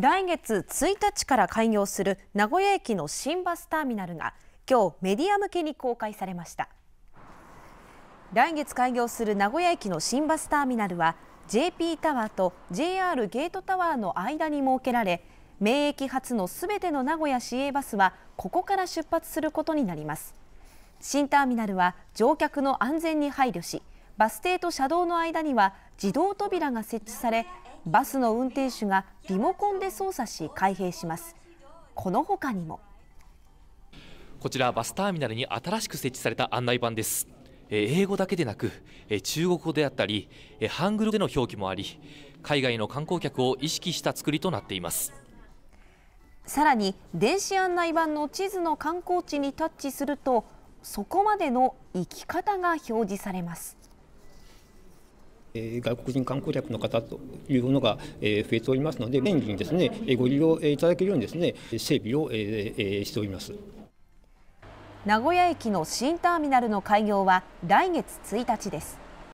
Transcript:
来月1日から開業する名古屋駅の新バスターミナルが今日メディア向けに公開されました来月開業する名古屋駅の新バスターミナルは JP タワーと JR ゲートタワーの間に設けられ名駅発のすべての名古屋市営バスはここから出発することになります新ターミナルは乗客の安全に配慮しバス停と車道の間には自動扉が設置されバスの運転手がリモコンで操作し開閉しますこの他にもこちらバスターミナルに新しく設置された案内板です英語だけでなく中国語であったりハングルでの表記もあり海外の観光客を意識した作りとなっていますさらに電子案内板の地図の観光地にタッチするとそこまでの行き方が表示されます外国人観光客の方というのが増えておりますので、便利にですね、ご利用いただけるようにですね、整備をしております。名古屋駅の新ターミナルの開業は来月1日です。